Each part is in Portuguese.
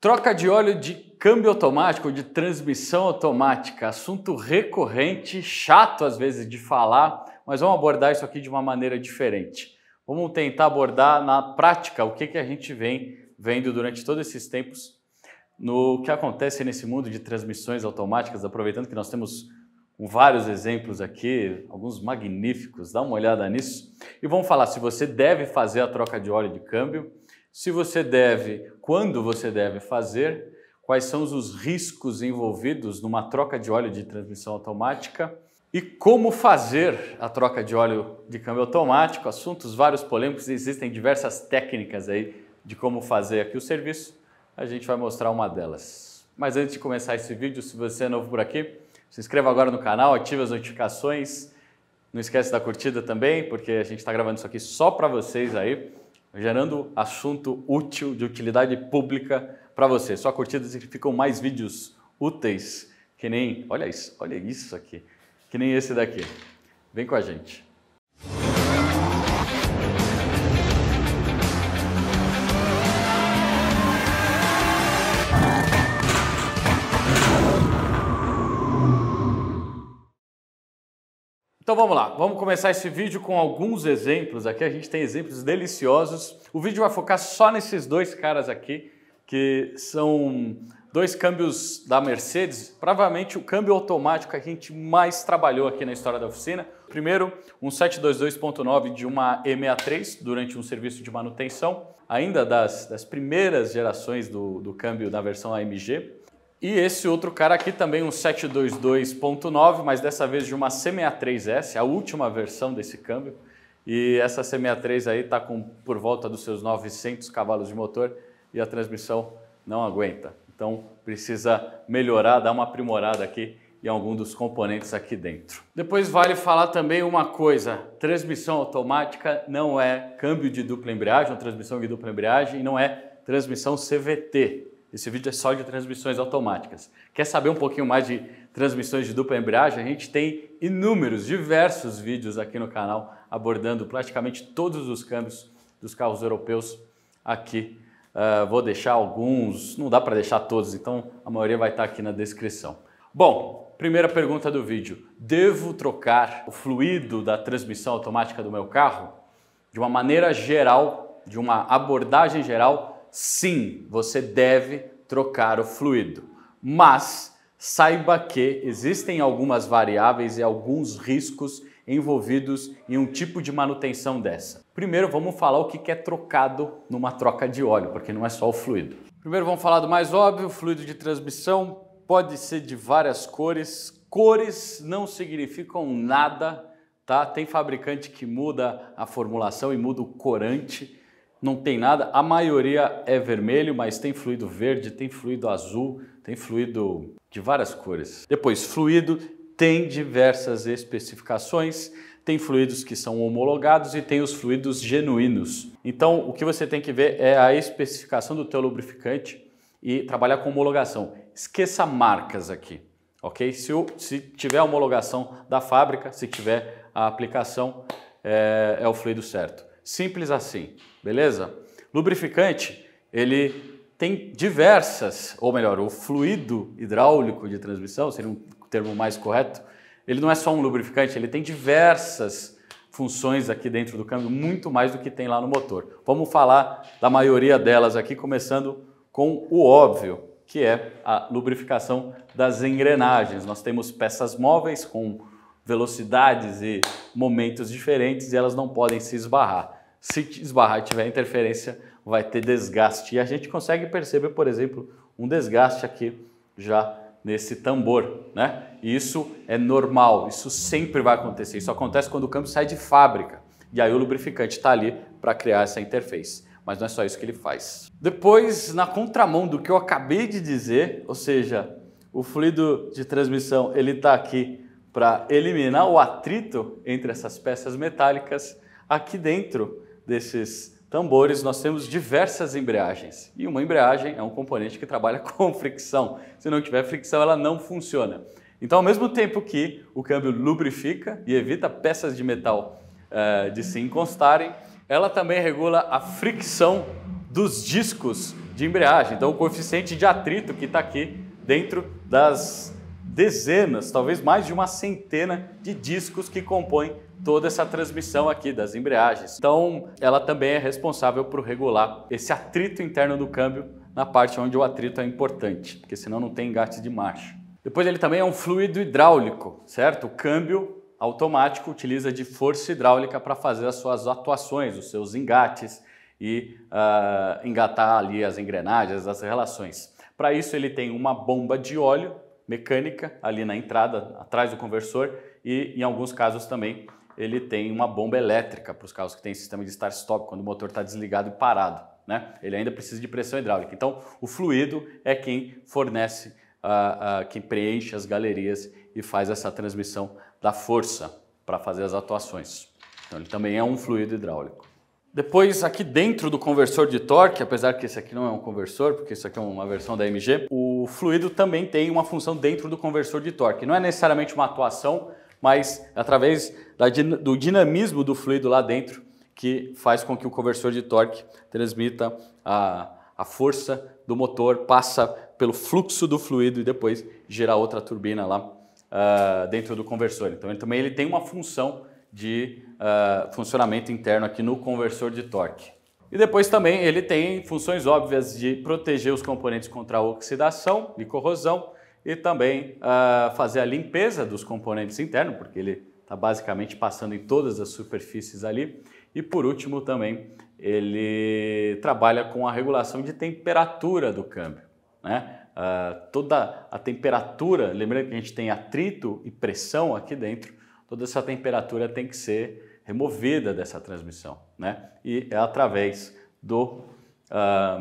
Troca de óleo de câmbio automático ou de transmissão automática, assunto recorrente, chato às vezes de falar, mas vamos abordar isso aqui de uma maneira diferente. Vamos tentar abordar na prática o que, que a gente vem vendo durante todos esses tempos no que acontece nesse mundo de transmissões automáticas, aproveitando que nós temos vários exemplos aqui, alguns magníficos, dá uma olhada nisso. E vamos falar se você deve fazer a troca de óleo de câmbio se você deve, quando você deve fazer, quais são os riscos envolvidos numa troca de óleo de transmissão automática e como fazer a troca de óleo de câmbio automático, assuntos vários polêmicos, existem diversas técnicas aí de como fazer aqui o serviço, a gente vai mostrar uma delas. Mas antes de começar esse vídeo, se você é novo por aqui, se inscreva agora no canal, ative as notificações, não esquece da curtida também, porque a gente está gravando isso aqui só para vocês aí gerando assunto útil, de utilidade pública para você. Só curtida significam mais vídeos úteis, que nem, olha isso, olha isso aqui, que nem esse daqui. Vem com a gente. Então vamos lá, vamos começar esse vídeo com alguns exemplos aqui. A gente tem exemplos deliciosos. O vídeo vai focar só nesses dois caras aqui, que são dois câmbios da Mercedes, provavelmente o câmbio automático que a gente mais trabalhou aqui na história da oficina. Primeiro, um 722.9 de uma E63 durante um serviço de manutenção, ainda das, das primeiras gerações do, do câmbio da versão AMG. E esse outro cara aqui também, um 722.9, mas dessa vez de uma C63S, a última versão desse câmbio. E essa C63 aí está com por volta dos seus 900 cavalos de motor e a transmissão não aguenta. Então precisa melhorar, dar uma aprimorada aqui em algum dos componentes aqui dentro. Depois vale falar também uma coisa, transmissão automática não é câmbio de dupla embreagem, ou transmissão de dupla embreagem, não é transmissão CVT. Esse vídeo é só de transmissões automáticas. Quer saber um pouquinho mais de transmissões de dupla embreagem? A gente tem inúmeros, diversos vídeos aqui no canal abordando praticamente todos os câmbios dos carros europeus aqui. Uh, vou deixar alguns, não dá para deixar todos, então a maioria vai estar tá aqui na descrição. Bom, primeira pergunta do vídeo: devo trocar o fluido da transmissão automática do meu carro? De uma maneira geral, de uma abordagem geral, sim, você deve trocar o fluido, mas saiba que existem algumas variáveis e alguns riscos envolvidos em um tipo de manutenção dessa. Primeiro, vamos falar o que é trocado numa troca de óleo, porque não é só o fluido. Primeiro, vamos falar do mais óbvio: fluido de transmissão pode ser de várias cores. Cores não significam nada, tá? Tem fabricante que muda a formulação e muda o corante não tem nada. A maioria é vermelho, mas tem fluido verde, tem fluido azul, tem fluido de várias cores. Depois, fluido tem diversas especificações, tem fluidos que são homologados e tem os fluidos genuínos. Então, o que você tem que ver é a especificação do teu lubrificante e trabalhar com homologação. Esqueça marcas aqui, ok? Se, o, se tiver a homologação da fábrica, se tiver a aplicação, é, é o fluido certo. Simples assim beleza? Lubrificante, ele tem diversas, ou melhor, o fluido hidráulico de transmissão, seria um termo mais correto, ele não é só um lubrificante, ele tem diversas funções aqui dentro do câmbio, muito mais do que tem lá no motor. Vamos falar da maioria delas aqui, começando com o óbvio, que é a lubrificação das engrenagens. Nós temos peças móveis com velocidades e momentos diferentes e elas não podem se esbarrar se esbarrar e tiver interferência, vai ter desgaste. E a gente consegue perceber, por exemplo, um desgaste aqui já nesse tambor, né? E isso é normal, isso sempre vai acontecer. Isso acontece quando o câmbio sai de fábrica e aí o lubrificante está ali para criar essa interface. Mas não é só isso que ele faz. Depois, na contramão do que eu acabei de dizer, ou seja, o fluido de transmissão ele está aqui para eliminar o atrito entre essas peças metálicas. Aqui dentro desses tambores, nós temos diversas embreagens. E uma embreagem é um componente que trabalha com fricção. Se não tiver fricção, ela não funciona. Então, ao mesmo tempo que o câmbio lubrifica e evita peças de metal uh, de se encostarem, ela também regula a fricção dos discos de embreagem. Então, o coeficiente de atrito que está aqui dentro das dezenas, talvez mais de uma centena de discos que compõem toda essa transmissão aqui das embreagens. Então, ela também é responsável por regular esse atrito interno do câmbio na parte onde o atrito é importante, porque senão não tem engate de marcha. Depois ele também é um fluido hidráulico, certo? O câmbio automático utiliza de força hidráulica para fazer as suas atuações, os seus engates e uh, engatar ali as engrenagens, as relações. Para isso ele tem uma bomba de óleo mecânica ali na entrada, atrás do conversor e em alguns casos também ele tem uma bomba elétrica para os carros que têm sistema de start-stop, quando o motor está desligado e parado. Né? Ele ainda precisa de pressão hidráulica. Então, o fluido é quem fornece, uh, uh, quem preenche as galerias e faz essa transmissão da força para fazer as atuações. Então, ele também é um fluido hidráulico. Depois, aqui dentro do conversor de torque, apesar que esse aqui não é um conversor, porque isso aqui é uma versão da MG, o fluido também tem uma função dentro do conversor de torque. Não é necessariamente uma atuação, mas através da, do dinamismo do fluido lá dentro, que faz com que o conversor de torque transmita a, a força do motor, passa pelo fluxo do fluido e depois gerar outra turbina lá uh, dentro do conversor. Então ele também ele tem uma função de uh, funcionamento interno aqui no conversor de torque. E depois também ele tem funções óbvias de proteger os componentes contra a oxidação e corrosão, e também uh, fazer a limpeza dos componentes internos, porque ele está basicamente passando em todas as superfícies ali. E por último também, ele trabalha com a regulação de temperatura do câmbio. Né? Uh, toda a temperatura, lembrando que a gente tem atrito e pressão aqui dentro, toda essa temperatura tem que ser removida dessa transmissão. Né? E é através do um, ah,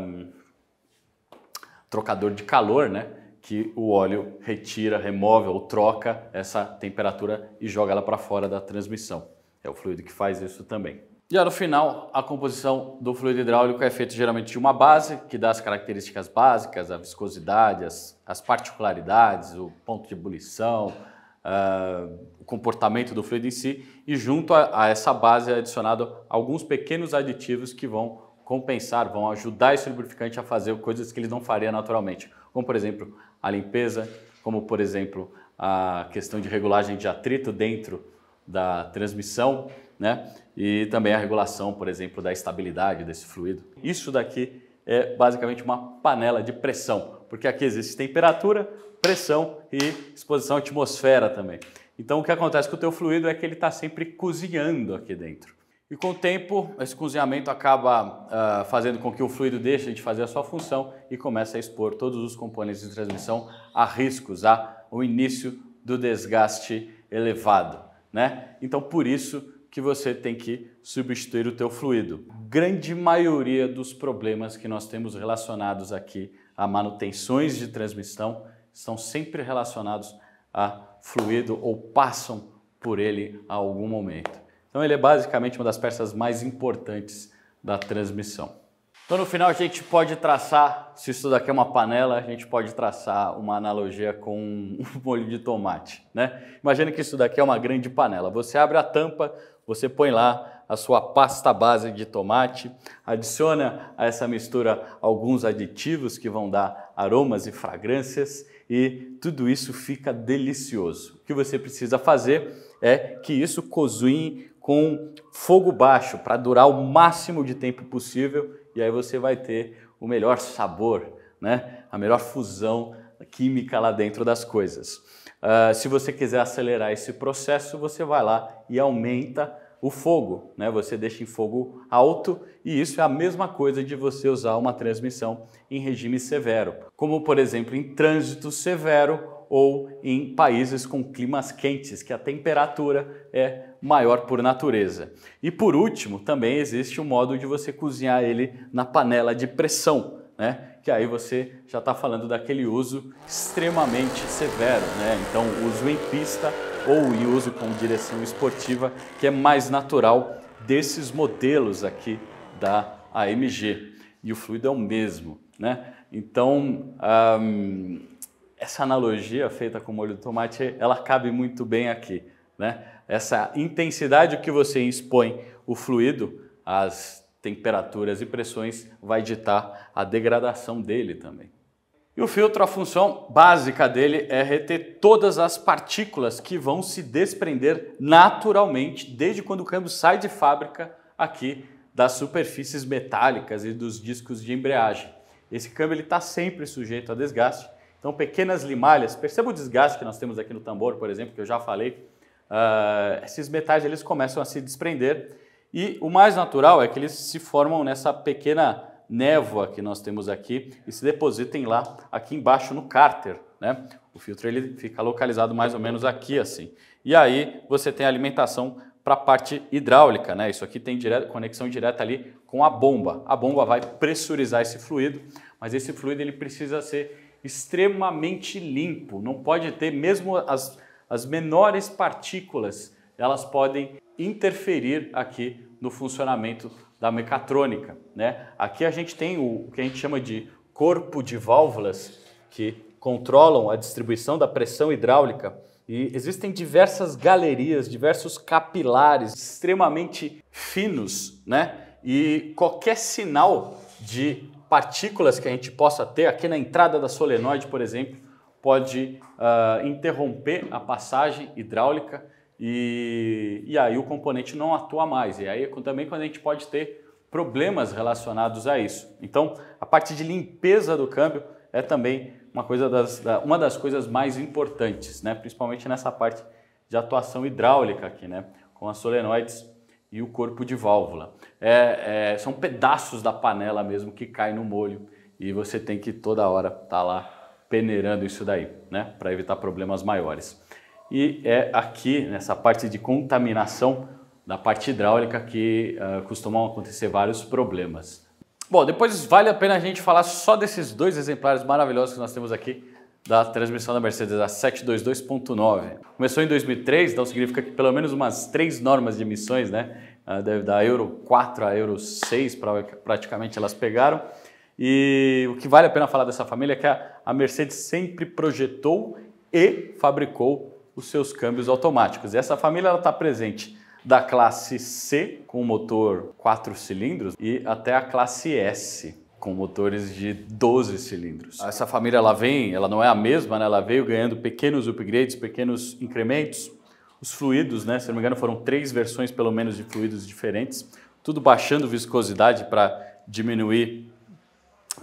trocador de calor, né? que o óleo retira, remove ou troca essa temperatura e joga ela para fora da transmissão. É o fluido que faz isso também. E no final, a composição do fluido hidráulico é feita geralmente de uma base, que dá as características básicas, a viscosidade, as, as particularidades, o ponto de ebulição, Uh, o comportamento do fluido em si, e junto a, a, essa base é adicionado alguns pequenos aditivos que vão compensar, vão ajudar esse lubrificante a fazer coisas que ele não faria naturalmente, como por exemplo a limpeza, como por exemplo a questão de regulagem de atrito dentro da transmissão, né? E também a regulação, por exemplo, da estabilidade desse fluido. Isso daqui é basicamente uma panela de pressão, porque aqui existe temperatura, pressão e exposição à atmosfera também. Então o que acontece com o teu fluido é que ele está sempre cozinhando aqui dentro. E com o tempo, esse cozinhamento acaba uh, fazendo com que o fluido deixe de fazer a sua função e comece a expor todos os componentes de transmissão a riscos, a o início do desgaste elevado, né? Então, por isso que você tem que substituir o teu fluido. Grande maioria dos problemas que nós temos relacionados aqui a manutenções de transmissão estão sempre relacionados a fluido ou passam por ele a algum momento. Então ele é basicamente uma das peças mais importantes da transmissão. Então no final a gente pode traçar, se isso daqui é uma panela, a gente pode traçar uma analogia com um molho de tomate, né? Imagina que isso daqui é uma grande panela. Você abre a tampa, você põe lá a sua pasta base de tomate, adiciona a essa mistura alguns aditivos que vão dar aromas e fragrâncias e tudo isso fica delicioso. O que você precisa fazer é que isso cozinhe com fogo baixo para durar o máximo de tempo possível e aí você vai ter o melhor sabor, né? a melhor fusão química lá dentro das coisas. Uh, se você quiser acelerar esse processo, você vai lá e aumenta o fogo, né? Você deixa em fogo alto e isso é a mesma coisa de você usar uma transmissão em regime severo, como por exemplo em trânsito severo ou em países com climas quentes, que a temperatura é maior por natureza. E por último, também existe o um modo de você cozinhar ele na panela de pressão, né? que aí você já está falando daquele uso extremamente severo, né? então uso em pista ou em uso com direção esportiva, que é mais natural desses modelos aqui da AMG. E o fluido é o mesmo. Né? Então, hum, essa analogia feita com molho de tomate, ela cabe muito bem aqui, né? Essa intensidade que você expõe o fluido, as temperaturas e pressões, vai ditar a degradação dele também. E o filtro, a função básica dele é reter todas as partículas que vão se desprender naturalmente desde quando o câmbio sai de fábrica aqui das superfícies metálicas e dos discos de embreagem. Esse câmbio está sempre sujeito a desgaste, então, pequenas limalhas. Perceba o desgaste que nós temos aqui no tambor, por exemplo, que eu já falei. Uh, esses metais eles começam a se desprender e o mais natural é que eles se formam nessa pequena névoa que nós temos aqui e se depositem lá aqui embaixo no cárter, né? O filtro ele fica localizado mais ou menos aqui assim. E aí você tem alimentação para a parte hidráulica, né? Isso aqui tem conexão direta ali com a bomba. A bomba vai pressurizar esse fluido, mas esse fluido ele precisa ser extremamente limpo, não pode ter, mesmo as, as menores partículas, elas podem interferir aqui no funcionamento da mecatrônica. Né? Aqui a gente tem o, o que a gente chama de corpo de válvulas, que controlam a distribuição da pressão hidráulica. E existem diversas galerias, diversos capilares extremamente finos, né? E qualquer sinal de partículas que a gente possa ter aqui na entrada da solenoide, por exemplo, pode uh, interromper a passagem hidráulica e, e, aí o componente não atua mais. E aí também quando a gente pode ter problemas relacionados a isso. Então, a parte de limpeza do câmbio é também uma, coisa das, uma das coisas mais importantes, né? principalmente nessa parte de atuação hidráulica aqui, né? com as solenoides e o corpo de válvula é, é, são pedaços da panela mesmo que caem no molho e você tem que toda hora estar tá lá peneirando isso daí, né, para evitar problemas maiores. E é aqui nessa parte de contaminação da parte hidráulica que uh, costumam acontecer vários problemas. Bom, depois vale a pena a gente falar só desses dois exemplares maravilhosos que nós temos aqui da transmissão da Mercedes, a 722.9. Começou em 2003, então significa que pelo menos umas três normas de emissões, né, ah, deve dar euro 4 a euro 6, praticamente elas pegaram. E o que vale a pena falar dessa família é que a Mercedes sempre projetou e fabricou os seus câmbios automáticos. E essa família está presente da classe C, com motor 4 cilindros, e até a classe S, com motores de 12 cilindros. Essa família ela vem, ela não é a mesma, né? ela veio ganhando pequenos upgrades, pequenos incrementos, os fluidos, né, se não me engano, foram três versões pelo menos de fluidos diferentes, tudo baixando viscosidade para diminuir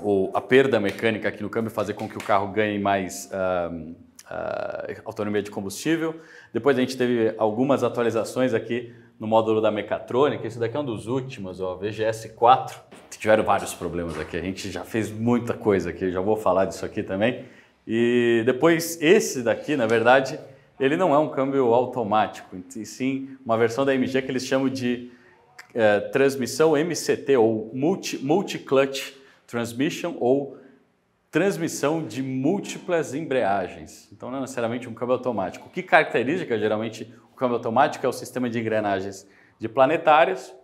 o, a perda mecânica aqui no câmbio, fazer com que o carro ganhe mais um, uh, ah, autonomia de combustível. Depois a gente teve algumas atualizações aqui no módulo da mecatrônica, esse daqui é um dos últimos, o VGS 4. Tiveram vários problemas aqui, a gente já fez muita coisa aqui, já vou falar disso aqui também. E depois esse daqui, na verdade, ele não é um câmbio automático, e sim uma versão da MG que eles chamam de é, transmissão MCT ou multi, multi-clutch transmission ou transmissão de múltiplas embreagens. Então não é necessariamente um câmbio automático. O que caracteriza é geralmente o câmbio automático é o sistema de engrenagens de planetárias,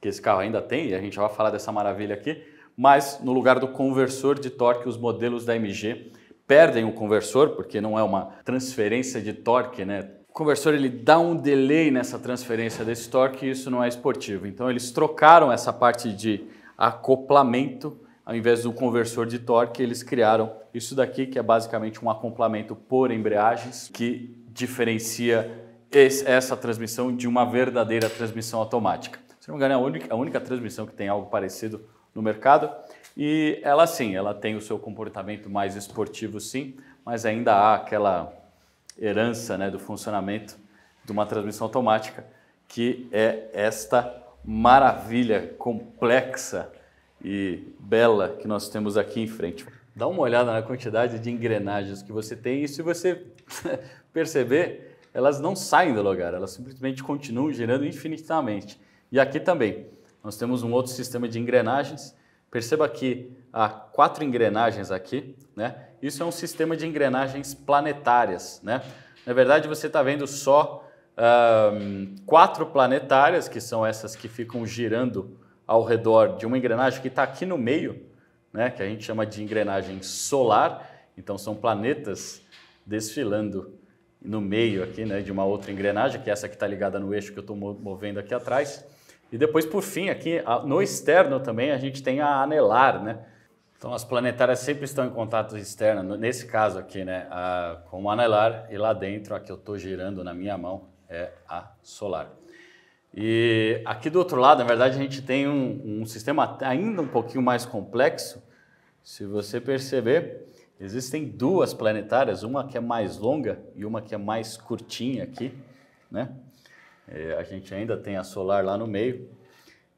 que esse carro ainda tem, e a gente vai falar dessa maravilha aqui, mas no lugar do conversor de torque, os modelos da MG perdem o conversor, porque não é uma transferência de torque, né? O conversor ele dá um delay nessa transferência desse torque e isso não é esportivo. Então eles trocaram essa parte de acoplamento, ao invés do conversor de torque, eles criaram isso daqui, que é basicamente um acoplamento por embreagens, que diferencia esse, essa transmissão de uma verdadeira transmissão automática. Se não me engano, é a única, a única transmissão que tem algo parecido no mercado. E ela sim, ela tem o seu comportamento mais esportivo sim, mas ainda há aquela herança né, do funcionamento de uma transmissão automática, que é esta maravilha complexa e bela que nós temos aqui em frente. Dá uma olhada na quantidade de engrenagens que você tem e se você perceber, elas não saem do lugar, elas simplesmente continuam girando infinitamente. E aqui também, nós temos um outro sistema de engrenagens Perceba que há quatro engrenagens aqui, né? Isso é um sistema de engrenagens planetárias, né? Na verdade, você está vendo só um, quatro planetárias, que são essas que ficam girando ao redor de uma engrenagem que está aqui no meio, né? Que a gente chama de engrenagem solar. Então, são planetas desfilando no meio aqui, né? De uma outra engrenagem, que é essa que está ligada no eixo que eu estou movendo aqui atrás. E depois, por fim, aqui no externo também a gente tem a anelar, né? Então as planetárias sempre estão em contato externo, nesse caso aqui, né? A, com o anelar e lá dentro, a que eu estou girando na minha mão é a solar. E aqui do outro lado, na verdade, a gente tem um, um sistema ainda um pouquinho mais complexo. Se você perceber, existem duas planetárias, uma que é mais longa e uma que é mais curtinha aqui, né? É, a gente ainda tem a solar lá no meio.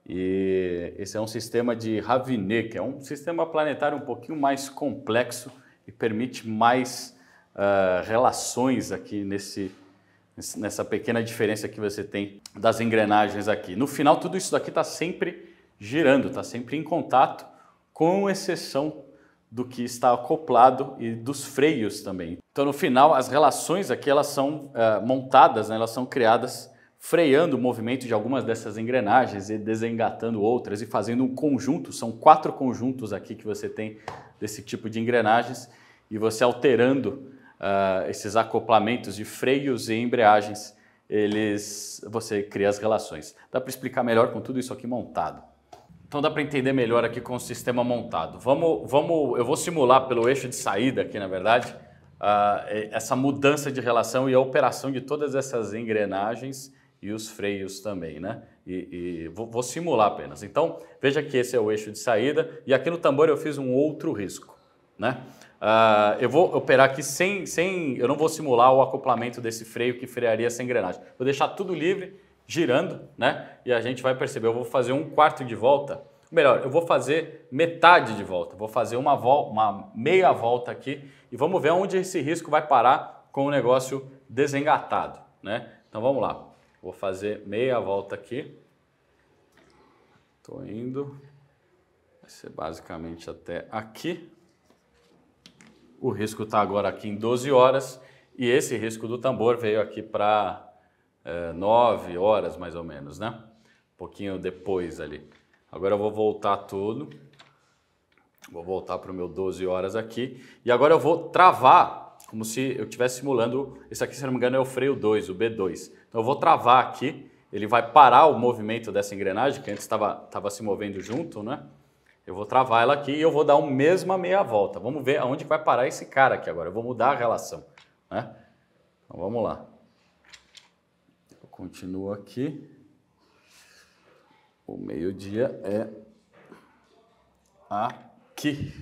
E esse é um sistema de Ravinet, que é um sistema planetário um pouquinho mais complexo e permite mais uh, relações aqui nesse, nessa pequena diferença que você tem das engrenagens aqui. No final, tudo isso daqui está sempre girando, está sempre em contato, com exceção do que está acoplado e dos freios também. Então, no final, as relações aqui elas são uh, montadas, né? elas são criadas freando o movimento de algumas dessas engrenagens e desengatando outras e fazendo um conjunto, são quatro conjuntos aqui que você tem desse tipo de engrenagens e você alterando uh, esses acoplamentos de freios e embreagens, eles, você cria as relações. Dá para explicar melhor com tudo isso aqui montado. Então dá para entender melhor aqui com o sistema montado. Vamos, vamos, eu vou simular pelo eixo de saída aqui, na verdade, uh, essa mudança de relação e a operação de todas essas engrenagens e os freios também, né? E, e vou, vou, simular apenas. Então, veja que esse é o eixo de saída e aqui no tambor eu fiz um outro risco, né? Uh, eu vou operar aqui sem, sem, eu não vou simular o acoplamento desse freio que frearia sem engrenagem. Vou deixar tudo livre, girando, né? E a gente vai perceber, eu vou fazer um quarto de volta, melhor, eu vou fazer metade de volta, vou fazer uma, vol, uma meia volta aqui e vamos ver onde esse risco vai parar com o negócio desengatado, né? Então vamos lá. Vou fazer meia volta aqui. Estou indo. Vai ser basicamente até aqui. O risco está agora aqui em 12 horas. E esse risco do tambor veio aqui para é, 9 horas, mais ou menos, né? Um pouquinho depois ali. Agora eu vou voltar tudo. Vou voltar para o meu 12 horas aqui. E agora eu vou travar, como se eu estivesse simulando. Esse aqui, se não me engano, é o freio 2, o B2. Então eu vou travar aqui, ele vai parar o movimento dessa engrenagem, que antes estava se movendo junto, né? Eu vou travar ela aqui e eu vou dar a mesma meia volta. Vamos ver aonde vai parar esse cara aqui agora. Eu vou mudar a relação, né? Então vamos lá. Eu continuo aqui. O meio-dia é aqui.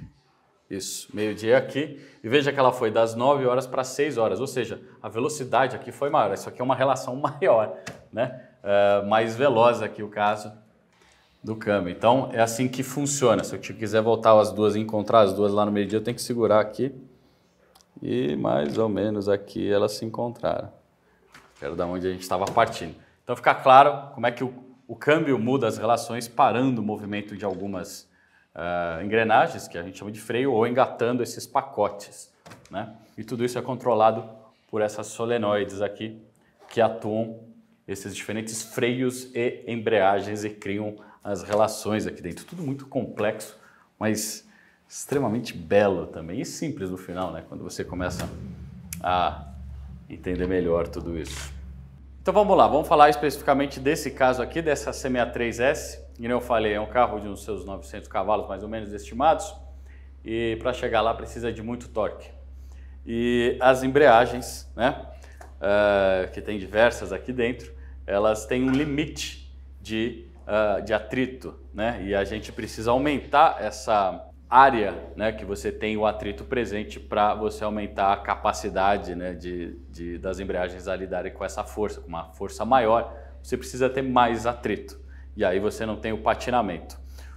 Isso, meio-dia aqui. E veja que ela foi das 9 horas para 6 horas, ou seja, a velocidade aqui foi maior. Isso aqui é uma relação maior, né? É, mais veloz aqui o caso do câmbio. Então, é assim que funciona. Se eu quiser voltar as duas e encontrar as duas lá no meio-dia, eu tenho que segurar aqui. E mais ou menos aqui elas se encontraram. Era da onde a gente estava partindo. Então, fica claro como é que o, o câmbio muda as relações parando o movimento de algumas uh, engrenagens, que a gente chama de freio, ou engatando esses pacotes. Né? E tudo isso é controlado por essas solenoides aqui, que atuam esses diferentes freios e embreagens e criam as relações aqui dentro. Tudo muito complexo, mas extremamente belo também e simples no final, né? Quando você começa a entender melhor tudo isso. Então vamos lá, vamos falar especificamente desse caso aqui, dessa CMA3S. E eu falei, é um carro de uns seus 900 cavalos mais ou menos estimados e para chegar lá precisa de muito torque. E as embreagens, né, uh, que tem diversas aqui dentro, elas têm um limite de, uh, de atrito, né, e a gente precisa aumentar essa área né, que você tem o atrito presente para você aumentar a capacidade né, de, de, das embreagens a lidarem com essa força, com uma força maior, você precisa ter mais atrito e aí você não tem o patinamento.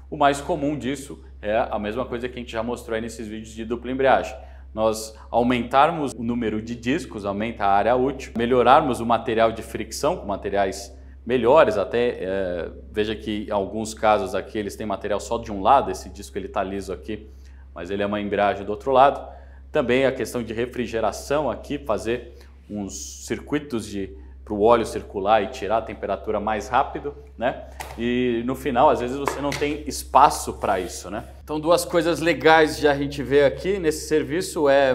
O mais comum disso é a mesma coisa que a gente já mostrou aí nesses vídeos de dupla embreagem. Nós aumentarmos o número de discos, aumenta a área útil, melhorarmos o material de fricção com materiais melhores, até é, veja que em alguns casos aqui eles têm material só de um lado, esse disco ele está liso aqui, mas ele é uma embreagem do outro lado. Também a questão de refrigeração aqui, fazer uns circuitos de para o óleo circular e tirar a temperatura mais rápido, né? E no final, às vezes você não tem espaço para isso, né? Então, duas coisas legais de a gente ver aqui nesse serviço é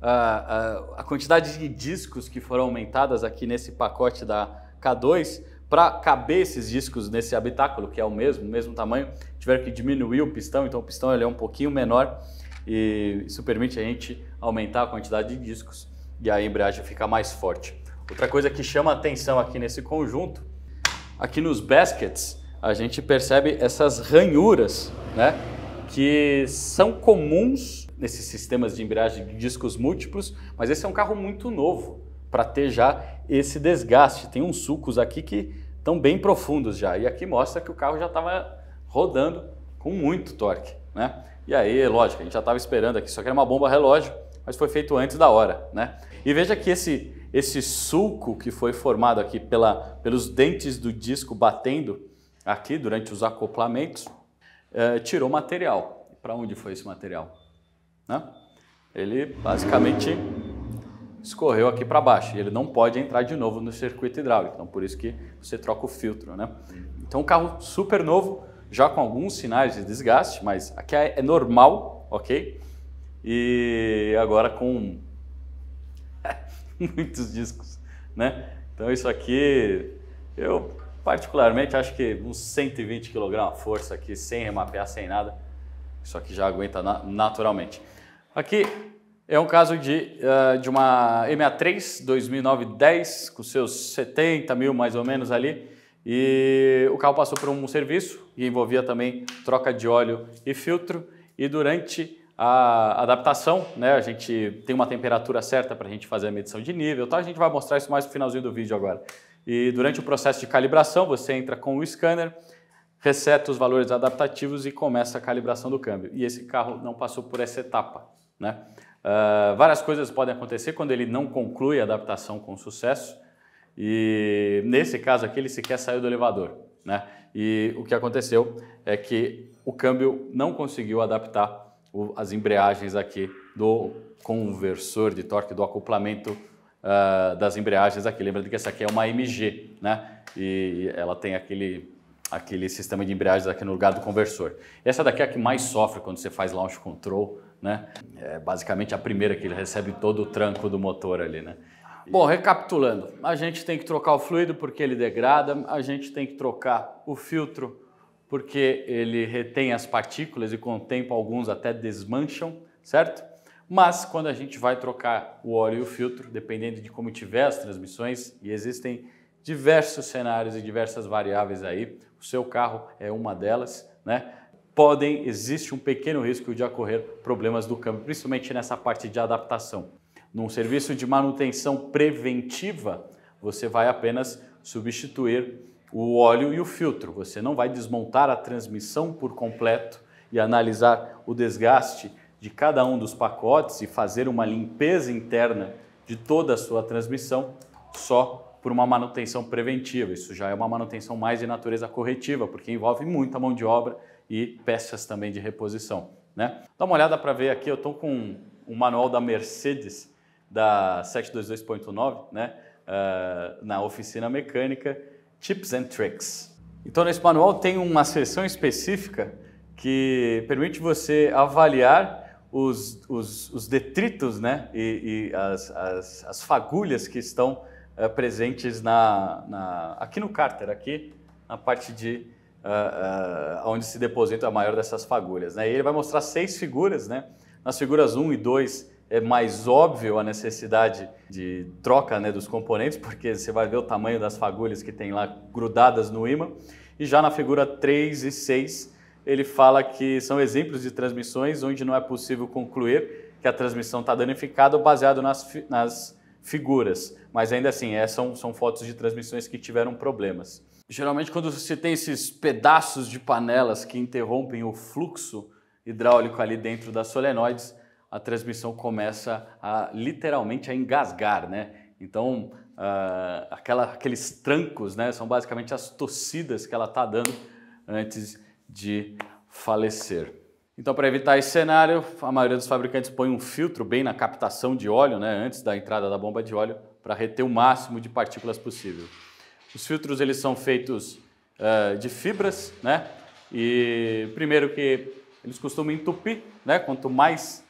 a, ah, a, ah, a quantidade de discos que foram aumentadas aqui nesse pacote da K2 para caber esses discos nesse habitáculo, que é o mesmo, mesmo tamanho, tiveram que diminuir o pistão, então o pistão ele é um pouquinho menor e isso permite a gente aumentar a quantidade de discos e a embreagem fica mais forte. Outra coisa que chama atenção aqui nesse conjunto, aqui nos baskets, a gente percebe essas ranhuras, né? Que são comuns nesses sistemas de embreagem de discos múltiplos, mas esse é um carro muito novo para ter já esse desgaste. Tem uns sucos aqui que estão bem profundos já. E aqui mostra que o carro já estava rodando com muito torque, né? E aí, lógico, a gente já estava esperando aqui, só que era uma bomba relógio, mas foi feito antes da hora, né? E veja que esse esse sulco que foi formado aqui pela, pelos dentes do disco batendo aqui durante os acoplamentos, é, tirou material. Para onde foi esse material? Né? Ele basicamente escorreu aqui para baixo e ele não pode entrar de novo no circuito hidráulico. Então, por isso que você troca o filtro. Né? Então, um carro super novo, já com alguns sinais de desgaste, mas aqui é, é normal, ok? E agora com muitos discos, né? Então isso aqui, eu particularmente acho que uns 120 kg a força aqui, sem remapear, sem nada, isso aqui já aguenta na naturalmente. Aqui é um caso de, uh, de uma MA3 2009-10, com seus 70 mil mais ou menos ali, e o carro passou por um serviço e envolvia também troca de óleo e filtro, e durante a adaptação, né? A gente tem uma temperatura certa para a gente fazer a medição de nível, tá? A gente vai mostrar isso mais no finalzinho do vídeo agora. E durante o processo de calibração, você entra com o scanner, reseta os valores adaptativos e começa a calibração do câmbio. E esse carro não passou por essa etapa, né? Uh, várias coisas podem acontecer quando ele não conclui a adaptação com sucesso. E nesse caso aqui, ele sequer saiu do elevador, né? E o que aconteceu é que o câmbio não conseguiu adaptar o, as embreagens aqui do conversor de torque, do acoplamento uh, das embreagens aqui. Lembrando que essa aqui é uma MG, né? E ela tem aquele, aquele sistema de embreagens aqui no lugar do conversor. Essa daqui é a que mais sofre quando você faz launch control, né? É basicamente a primeira que ele recebe todo o tranco do motor ali, né? Bom, recapitulando, a gente tem que trocar o fluido porque ele degrada, a gente tem que trocar o filtro porque ele retém as partículas e com o tempo alguns até desmancham, certo? Mas quando a gente vai trocar o óleo e o filtro, dependendo de como tiver as transmissões, e existem diversos cenários e diversas variáveis aí, o seu carro é uma delas, né? Podem, existe um pequeno risco de ocorrer problemas do câmbio, principalmente nessa parte de adaptação. Num serviço de manutenção preventiva, você vai apenas substituir o óleo e o filtro. Você não vai desmontar a transmissão por completo e analisar o desgaste de cada um dos pacotes e fazer uma limpeza interna de toda a sua transmissão só por uma manutenção preventiva. Isso já é uma manutenção mais de natureza corretiva, porque envolve muita mão de obra e peças também de reposição. Né? Dá uma olhada para ver aqui, eu estou com um manual da Mercedes da 722.9, né? Uh, na oficina mecânica Tips and Tricks. Então, nesse manual tem uma seção específica que permite você avaliar os, os, os detritos né? e, e as, as, as, fagulhas que estão uh, presentes na, na, aqui no cárter, aqui na parte de uh, uh, onde se deposita a maior dessas fagulhas. Né? E ele vai mostrar seis figuras. Né? Nas figuras 1 e 2, é mais óbvio a necessidade de troca né, dos componentes, porque você vai ver o tamanho das fagulhas que tem lá grudadas no ímã. E já na figura 3 e 6, ele fala que são exemplos de transmissões onde não é possível concluir que a transmissão está danificada baseado nas, fi nas figuras. Mas ainda assim, é, são, são fotos de transmissões que tiveram problemas. Geralmente, quando você tem esses pedaços de panelas que interrompem o fluxo hidráulico ali dentro das solenoides, a transmissão começa a literalmente a engasgar, né? Então, uh, aquela, aqueles trancos, né? São basicamente as tossidas que ela está dando antes de falecer. Então, para evitar esse cenário, a maioria dos fabricantes põe um filtro bem na captação de óleo, né, antes da entrada da bomba de óleo, para reter o máximo de partículas possível. Os filtros eles são feitos uh, de fibras, né? E primeiro que eles costumam entupir, né? Quanto mais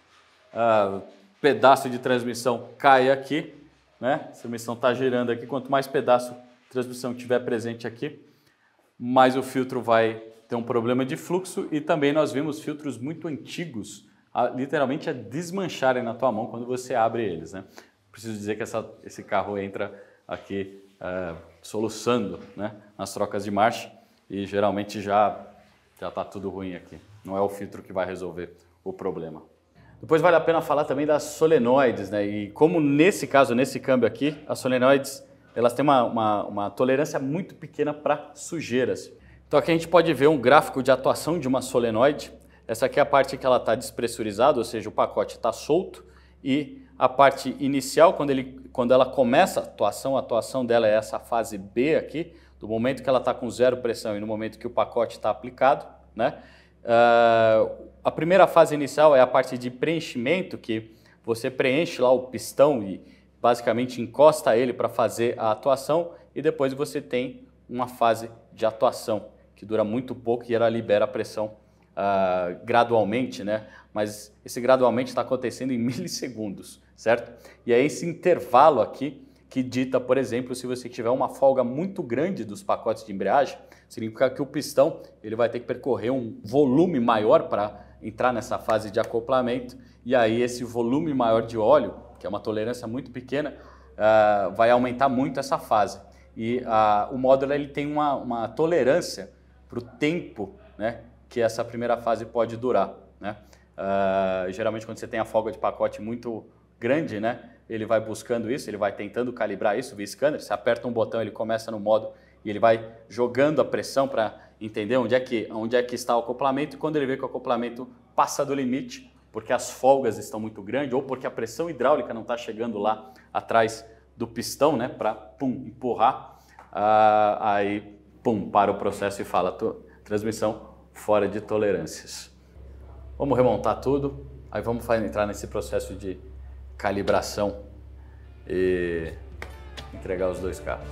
ah, pedaço de transmissão cai aqui, né? A transmissão está girando aqui, quanto mais pedaço de transmissão tiver presente aqui, mais o filtro vai ter um problema de fluxo e também nós vimos filtros muito antigos a, literalmente a desmancharem na tua mão quando você abre eles, né? Preciso dizer que essa, esse carro entra aqui é, soluçando né, nas trocas de marcha e geralmente já já está tudo ruim aqui. Não é o filtro que vai resolver o problema. Depois vale a pena falar também das solenoides, né? E como nesse caso, nesse câmbio aqui, as solenoides elas têm uma, uma, uma tolerância muito pequena para sujeiras. Então aqui a gente pode ver um gráfico de atuação de uma solenoide. Essa aqui é a parte que ela está despressurizada, ou seja, o pacote está solto. E a parte inicial, quando, ele, quando ela começa a atuação, a atuação dela é essa fase B aqui, do momento que ela está com zero pressão e no momento que o pacote está aplicado, né? Uh, a primeira fase inicial é a parte de preenchimento, que você preenche lá o pistão e basicamente encosta ele para fazer a atuação, e depois você tem uma fase de atuação, que dura muito pouco e ela libera a pressão uh, gradualmente, né? Mas esse gradualmente está acontecendo em milissegundos, certo? E é esse intervalo aqui que dita, por exemplo, se você tiver uma folga muito grande dos pacotes de embreagem, Significa que o pistão ele vai ter que percorrer um volume maior para entrar nessa fase de acoplamento, e aí esse volume maior de óleo, que é uma tolerância muito pequena, uh, vai aumentar muito essa fase. E uh, o módulo ele tem uma, uma tolerância para o tempo né, que essa primeira fase pode durar. Né? Uh, geralmente quando você tem a folga de pacote muito grande, né, ele vai buscando isso, ele vai tentando calibrar isso via scanner, você aperta um botão, ele começa no modo e ele vai jogando a pressão para entender onde é, que, onde é que está o acoplamento, e quando ele vê que o acoplamento passa do limite, porque as folgas estão muito grandes, ou porque a pressão hidráulica não está chegando lá atrás do pistão, né, para empurrar, ah, aí pum, para o processo e fala, transmissão fora de tolerâncias. Vamos remontar tudo, aí vamos entrar nesse processo de calibração e entregar os dois carros.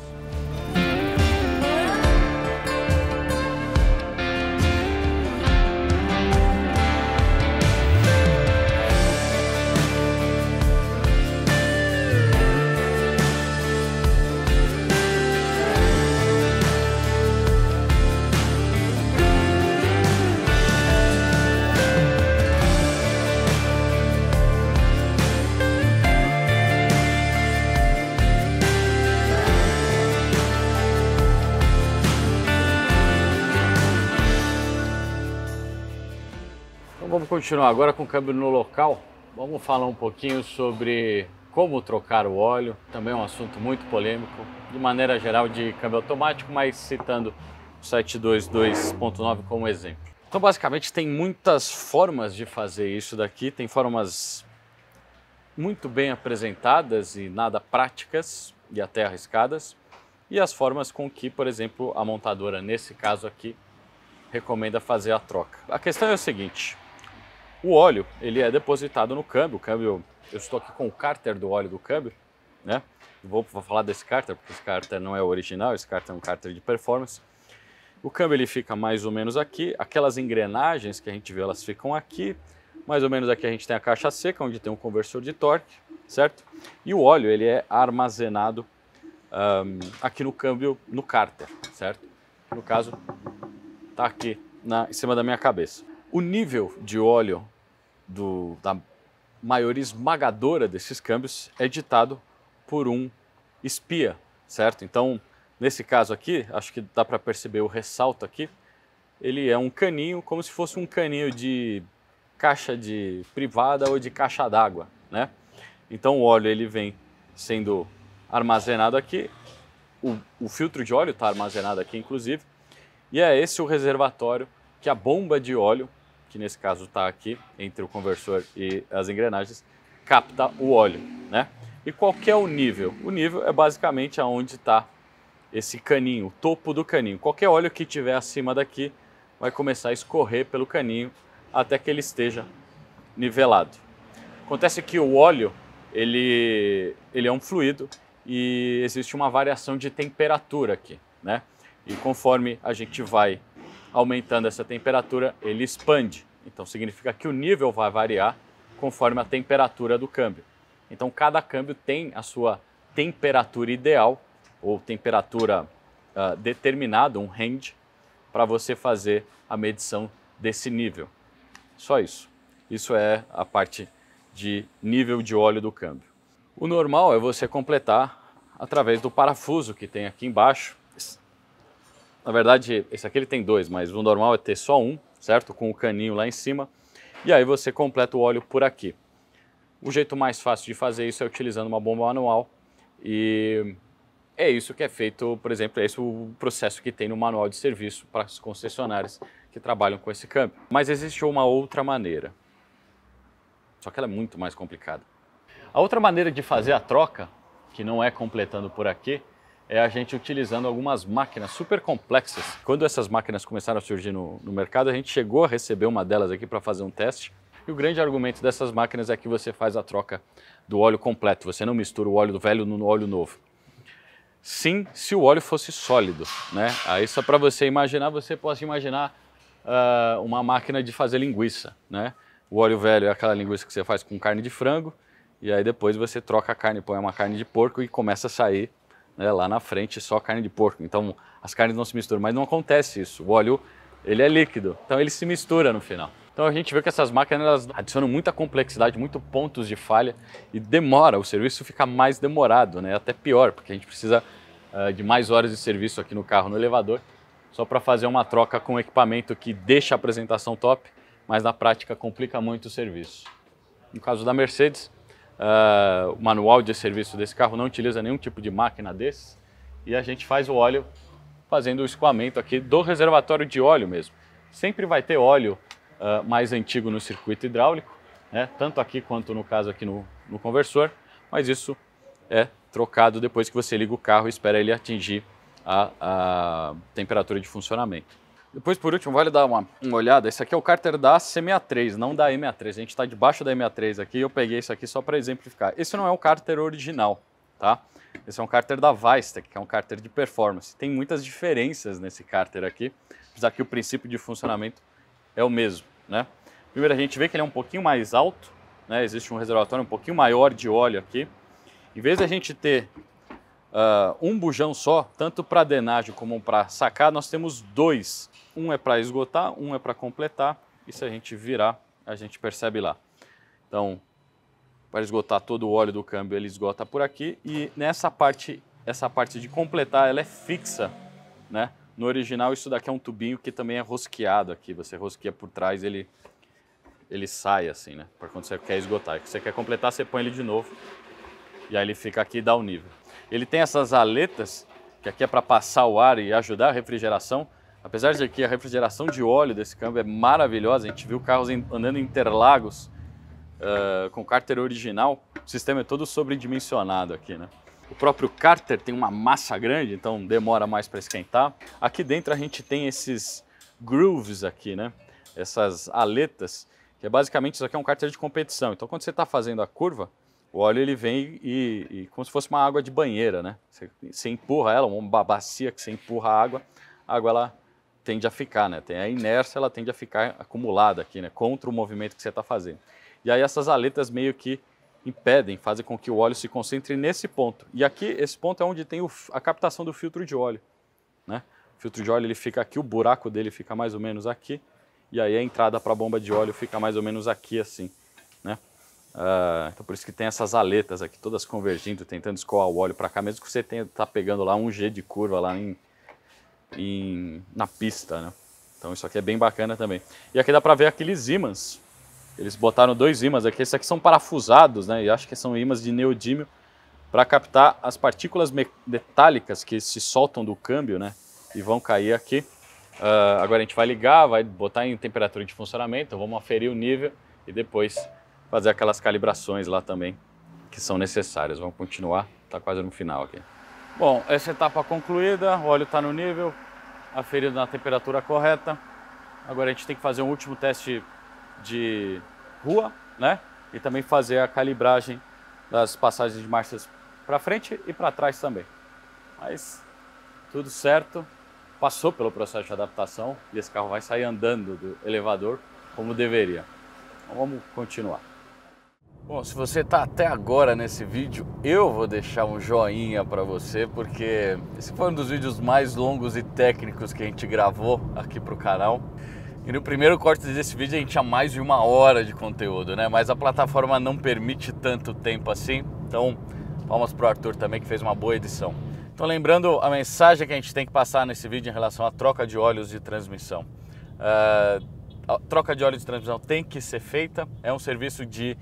continuar agora com o câmbio no local. Vamos falar um pouquinho sobre como trocar o óleo, também é um assunto muito polêmico, de maneira geral de câmbio automático, mas citando o 722.9 como exemplo. Então basicamente tem muitas formas de fazer isso daqui, tem formas muito bem apresentadas e nada práticas e até arriscadas, e as formas com que, por exemplo, a montadora, nesse caso aqui, recomenda fazer a troca. A questão é o seguinte, o óleo, ele é depositado no câmbio, o câmbio, eu estou aqui com o cárter do óleo do câmbio, né? Vou, falar desse cárter, porque esse cárter não é original, esse cárter é um cárter de performance. O câmbio ele fica mais ou menos aqui, aquelas engrenagens que a gente vê, elas ficam aqui, mais ou menos aqui a gente tem a caixa seca, onde tem um conversor de torque, certo? E o óleo, ele é armazenado um, aqui no câmbio, no cárter, certo? No caso, tá aqui na, em cima da minha cabeça. O nível de óleo do, da maior esmagadora desses câmbios é ditado por um espia, certo? Então, nesse caso aqui, acho que dá para perceber o ressalto aqui, ele é um caninho como se fosse um caninho de caixa de privada ou de caixa d'água, né? Então o óleo ele vem sendo armazenado aqui, o, o filtro de óleo está armazenado aqui inclusive, e é esse o reservatório que a bomba de óleo que nesse caso está aqui entre o conversor e as engrenagens, capta o óleo, né? E qual é o nível? O nível é basicamente aonde está esse caninho, o topo do caninho. Qualquer óleo que tiver acima daqui vai começar a escorrer pelo caninho até que ele esteja nivelado. Acontece que o óleo ele, ele é um fluido e existe uma variação de temperatura aqui, né? E conforme a gente vai aumentando essa temperatura, ele expande. Então significa que o nível vai variar conforme a temperatura do câmbio. Então cada câmbio tem a sua temperatura ideal ou temperatura uh, determinada, um range, para você fazer a medição desse nível. Só isso. Isso é a parte de nível de óleo do câmbio. O normal é você completar através do parafuso que tem aqui embaixo, na verdade, esse aqui ele tem dois, mas o normal é ter só um, certo? Com o caninho lá em cima. E aí você completa o óleo por aqui. O jeito mais fácil de fazer isso é utilizando uma bomba manual. E é isso que é feito, por exemplo, é esse o processo que tem no manual de serviço para as concessionárias que trabalham com esse câmbio. Mas existe uma outra maneira, só que ela é muito mais complicada. A outra maneira de fazer a troca, que não é completando por aqui, é a gente utilizando algumas máquinas super complexas. Quando essas máquinas começaram a surgir no, no mercado, a gente chegou a receber uma delas aqui para fazer um teste. E o grande argumento dessas máquinas é que você faz a troca do óleo completo, você não mistura o óleo velho no óleo novo. Sim, se o óleo fosse sólido, né? Aí só para você imaginar, você pode imaginar uh, uma máquina de fazer linguiça, né? O óleo velho é aquela linguiça que você faz com carne de frango, e aí depois você troca a carne, põe uma carne de porco e começa a sair né, lá na frente só carne de porco. Então as carnes não se misturam, mas não acontece isso. O óleo ele é líquido, então ele se mistura no final. Então a gente vê que essas máquinas elas adicionam muita complexidade, muitos pontos de falha e demora, o serviço fica mais demorado, né? até pior, porque a gente precisa uh, de mais horas de serviço aqui no carro, no elevador, só para fazer uma troca com equipamento que deixa a apresentação top, mas na prática complica muito o serviço. No caso da Mercedes, Uh, o manual de serviço desse carro não utiliza nenhum tipo de máquina desse e a gente faz o óleo fazendo o escoamento aqui do reservatório de óleo mesmo. Sempre vai ter óleo uh, mais antigo no circuito hidráulico, né? tanto aqui quanto no caso aqui no, no conversor, mas isso é trocado depois que você liga o carro e espera ele atingir a, a temperatura de funcionamento. Depois, por último, vale dar uma, uma olhada. Esse aqui é o cárter da C63, não da M63. A gente está debaixo da M63 aqui. Eu peguei isso aqui só para exemplificar. Esse não é um cárter original, tá? Esse é um cárter da Vista, que é um cárter de performance. Tem muitas diferenças nesse cárter aqui, apesar que o princípio de funcionamento é o mesmo, né? Primeiro, a gente vê que ele é um pouquinho mais alto, né? Existe um reservatório um pouquinho maior de óleo aqui. Em vez de a gente ter uh, um bujão só, tanto para drenagem como para sacar, nós temos dois um é para esgotar, um é para completar, e se a gente virar, a gente percebe lá. Então, para esgotar todo o óleo do câmbio, ele esgota por aqui, e nessa parte, essa parte de completar, ela é fixa, né? No original, isso daqui é um tubinho que também é rosqueado aqui, você rosqueia por trás, ele ele sai assim, né? Para quando você quer esgotar. Se é você quer completar, você põe ele de novo. E aí ele fica aqui e dá o um nível. Ele tem essas aletas, que aqui é para passar o ar e ajudar a refrigeração. Apesar de que a refrigeração de óleo desse câmbio é maravilhosa, a gente viu carros andando em Interlagos uh, com cárter original, o sistema é todo sobredimensionado aqui, né? O próprio cárter tem uma massa grande, então demora mais para esquentar. Aqui dentro a gente tem esses grooves aqui, né? Essas aletas, que é basicamente isso aqui é um cárter de competição. Então quando você está fazendo a curva, o óleo ele vem e, e, como se fosse uma água de banheira, né? Você, você empurra ela, uma bacia que você empurra a água, a água ela tende a ficar, né? Tem a inércia, ela tende a ficar acumulada aqui, né? Contra o movimento que você está fazendo. E aí essas aletas meio que impedem, fazem com que o óleo se concentre nesse ponto. E aqui, esse ponto é onde tem o, a captação do filtro de óleo, né? O filtro de óleo ele fica aqui, o buraco dele fica mais ou menos aqui, e aí a entrada para a bomba de óleo fica mais ou menos aqui assim, né? Uh, então por isso que tem essas aletas aqui, todas convergindo, tentando escoar o óleo para cá, mesmo que você tenha, tá pegando lá um G de curva lá em em, na pista, né? Então isso aqui é bem bacana também. E aqui dá para ver aqueles ímãs. Eles botaram dois ímãs aqui. Esses aqui são parafusados, né? E acho que são ímãs de neodímio para captar as partículas metálicas que se soltam do câmbio, né? E vão cair aqui. Uh, agora a gente vai ligar, vai botar em temperatura de funcionamento, então, vamos aferir o nível e depois fazer aquelas calibrações lá também que são necessárias. Vamos continuar, está quase no final aqui. Bom, essa etapa concluída, o óleo está no nível, aferido na temperatura correta. Agora a gente tem que fazer um último teste de rua, né? E também fazer a calibragem das passagens de marchas para frente e para trás também. Mas tudo certo, passou pelo processo de adaptação e esse carro vai sair andando do elevador como deveria. Então, vamos continuar. Bom, se você está até agora nesse vídeo, eu vou deixar um joinha para você, porque esse foi um dos vídeos mais longos e técnicos que a gente gravou aqui para o canal. E no primeiro corte desse vídeo a gente tinha mais de uma hora de conteúdo, né? Mas a plataforma não permite tanto tempo assim, então palmas para o Arthur também que fez uma boa edição. Então lembrando a mensagem que a gente tem que passar nesse vídeo em relação à troca de óleos de transmissão. Uh, a troca de óleo de transmissão tem que ser feita, é um serviço de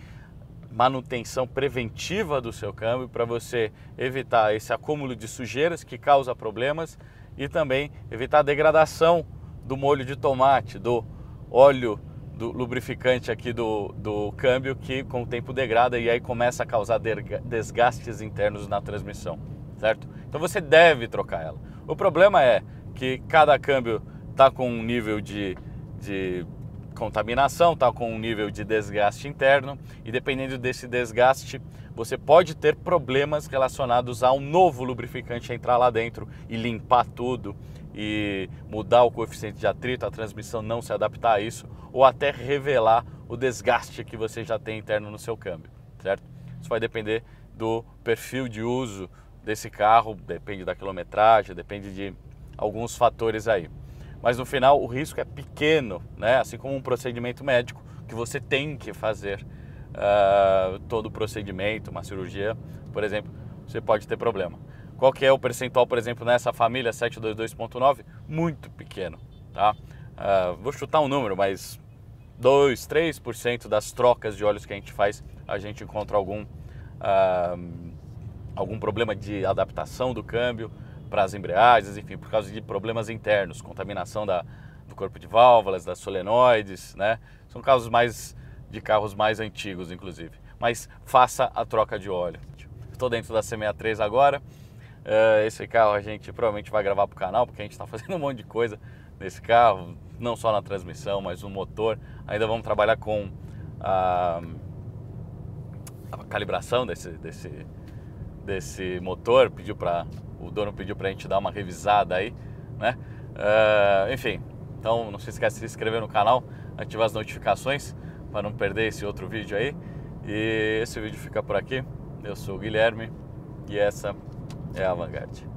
manutenção preventiva do seu câmbio para você evitar esse acúmulo de sujeiras que causa problemas e também evitar a degradação do molho de tomate, do óleo do lubrificante aqui do, do câmbio que com o tempo degrada e aí começa a causar desgastes internos na transmissão, certo? Então você deve trocar ela. O problema é que cada câmbio está com um nível de, de contaminação, está com um nível de desgaste interno e dependendo desse desgaste, você pode ter problemas relacionados a um novo lubrificante entrar lá dentro e limpar tudo e mudar o coeficiente de atrito, a transmissão não se adaptar a isso ou até revelar o desgaste que você já tem interno no seu câmbio, certo? Isso vai depender do perfil de uso desse carro, depende da quilometragem, depende de alguns fatores aí mas no final o risco é pequeno, né? assim como um procedimento médico que você tem que fazer uh, todo o procedimento, uma cirurgia, por exemplo, você pode ter problema. Qual que é o percentual, por exemplo, nessa família 722.9? Muito pequeno, tá? Uh, vou chutar um número, mas 2, 3% das trocas de olhos que a gente faz, a gente encontra algum, uh, algum problema de adaptação do câmbio, para as embreagens, enfim, por causa de problemas internos, contaminação da, do corpo de válvulas, das solenoides, né? São casos mais de carros mais antigos, inclusive. Mas faça a troca de óleo. Estou dentro da C63 agora. Eh, esse carro a gente provavelmente vai gravar para o canal, porque a gente está fazendo um monte de coisa nesse carro, não só na transmissão, mas no motor. Ainda vamos trabalhar com a, a calibração desse, desse, desse motor. Pediu para o dono pediu para a gente dar uma revisada aí, né? Uh, enfim, então não se esquece de se inscrever no canal, ativar as notificações para não perder esse outro vídeo aí. E esse vídeo fica por aqui. Eu sou o Guilherme e essa é a Vanguard.